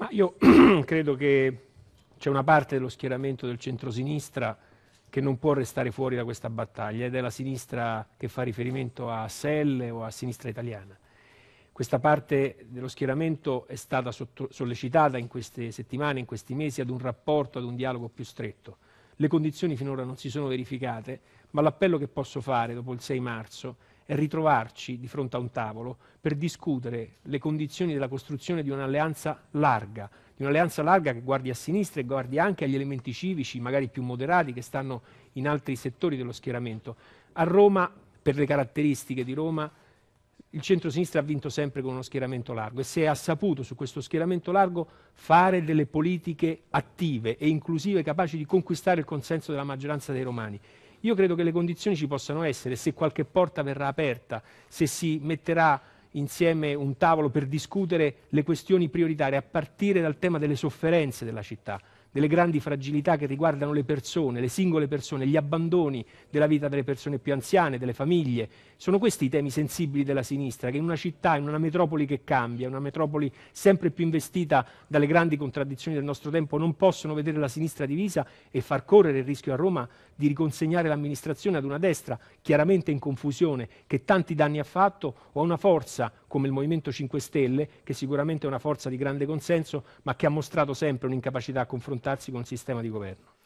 Ma io credo che c'è una parte dello schieramento del centrosinistra che non può restare fuori da questa battaglia ed è la sinistra che fa riferimento a Selle o a sinistra italiana. Questa parte dello schieramento è stata sollecitata in queste settimane, in questi mesi, ad un rapporto, ad un dialogo più stretto. Le condizioni finora non si sono verificate, ma l'appello che posso fare dopo il 6 marzo è ritrovarci di fronte a un tavolo per discutere le condizioni della costruzione di un'alleanza larga, di un'alleanza larga che guardi a sinistra e guardi anche agli elementi civici, magari più moderati, che stanno in altri settori dello schieramento. A Roma, per le caratteristiche di Roma, il centro-sinistra ha vinto sempre con uno schieramento largo e se ha saputo su questo schieramento largo fare delle politiche attive e inclusive capaci di conquistare il consenso della maggioranza dei romani. Io credo che le condizioni ci possano essere se qualche porta verrà aperta, se si metterà insieme un tavolo per discutere le questioni prioritarie, a partire dal tema delle sofferenze della città, delle grandi fragilità che riguardano le persone, le singole persone, gli abbandoni della vita delle persone più anziane, delle famiglie. Sono questi i temi sensibili della sinistra, che in una città, in una metropoli che cambia, una metropoli sempre più investita dalle grandi contraddizioni del nostro tempo, non possono vedere la sinistra divisa e far correre il rischio a Roma di riconsegnare l'amministrazione ad una destra chiaramente in confusione che tanti danni ha fatto o a una forza come il Movimento 5 Stelle, che sicuramente è una forza di grande consenso, ma che ha mostrato sempre un'incapacità a confrontarsi con il sistema di governo.